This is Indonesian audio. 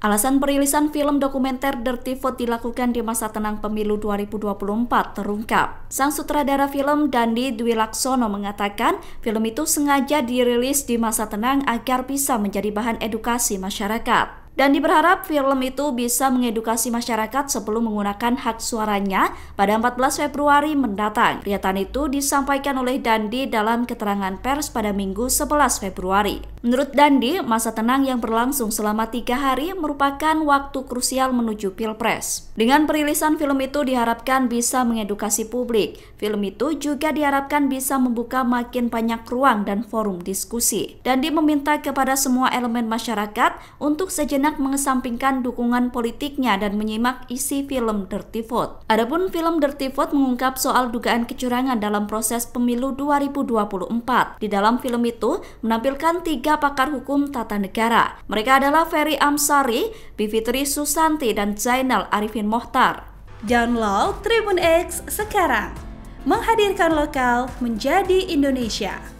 Alasan perilisan film dokumenter Dirty Vote dilakukan di masa tenang pemilu 2024 terungkap. Sang sutradara film Dandi Dwi Laksono mengatakan film itu sengaja dirilis di masa tenang agar bisa menjadi bahan edukasi masyarakat. Dan diperharap film itu bisa mengedukasi masyarakat sebelum menggunakan hak suaranya pada 14 Februari mendatang. Pernyataan itu disampaikan oleh Dandi dalam keterangan pers pada Minggu 11 Februari. Menurut Dandi, masa tenang yang berlangsung selama tiga hari merupakan waktu krusial menuju Pilpres. Dengan perilisan film itu diharapkan bisa mengedukasi publik. Film itu juga diharapkan bisa membuka makin banyak ruang dan forum diskusi. Dandi meminta kepada semua elemen masyarakat untuk sejenak banyak mengesampingkan dukungan politiknya dan menyimak isi film Dirty Vote. Adapun film Dirty Vote mengungkap soal dugaan kecurangan dalam proses pemilu 2024. Di dalam film itu menampilkan tiga pakar hukum tata negara. Mereka adalah Ferry Amsari, Bivitri Susanti, dan Zainal Arifin Mohtar. Download Tribun X sekarang. Menghadirkan lokal menjadi Indonesia.